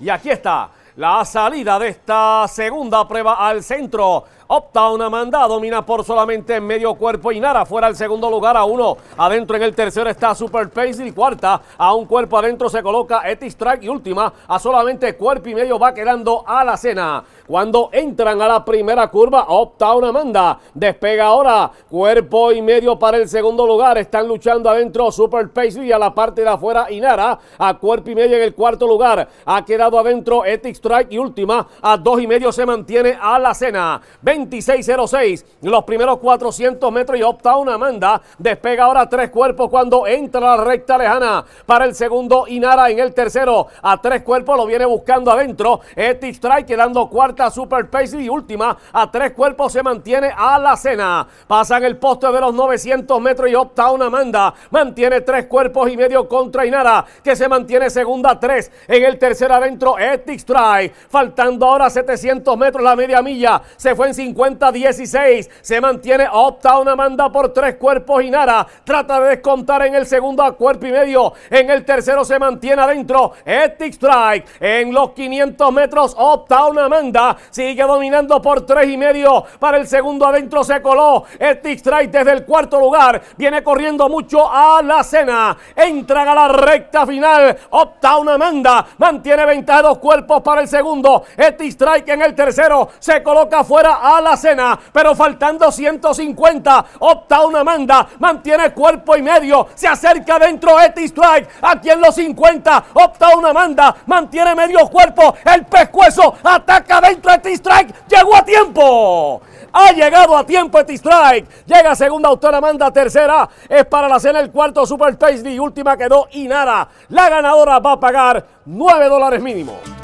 Y aquí está la salida de esta segunda prueba al centro. opta una manda domina por solamente medio cuerpo. y nara fuera el segundo lugar a uno. Adentro en el tercero está Super Pace y cuarta. A un cuerpo adentro se coloca Etis Track y última a solamente cuerpo y medio va quedando a la cena. Cuando entran a la primera curva, una manda despega ahora. Cuerpo y medio para el segundo lugar. Están luchando adentro Super Pace y a la parte de afuera Inara. A cuerpo y medio en el cuarto lugar. Ha quedado adentro Etix y última a dos y medio se mantiene a la cena. 26-06, los primeros 400 metros y opta una manda. Despega ahora tres cuerpos cuando entra la recta lejana para el segundo. Inara en el tercero a tres cuerpos lo viene buscando adentro. Este strike quedando cuarta Super space, y última a tres cuerpos se mantiene a la cena. Pasan el poste de los 900 metros y opta una manda. Mantiene tres cuerpos y medio contra Inara que se mantiene segunda tres en el tercero adentro. Este. strike Faltando ahora 700 metros la media milla. Se fue en 50-16. Se mantiene una manda por tres cuerpos y Nara Trata de descontar en el segundo a cuerpo y medio. En el tercero se mantiene adentro. Ethic Strike. En los 500 metros opta una manda, sigue dominando por tres y medio. Para el segundo adentro se coló. Ethic Strike desde el cuarto lugar. Viene corriendo mucho a la cena. entra a la recta final. opta una manda mantiene ventaja de dos cuerpos para el segundo. Este strike en el tercero se coloca fuera a la cena, pero faltando 150, opta una manda, mantiene cuerpo y medio, se acerca dentro este strike, aquí en los 50, opta una manda, mantiene medio cuerpo, el pescuezo ataca dentro este strike, llegó a tiempo. Ha llegado a tiempo este strike. Llega segunda autora manda, tercera. Es para la cena el cuarto Super Tasty. Última quedó Inara. La ganadora va a pagar 9 dólares mínimo.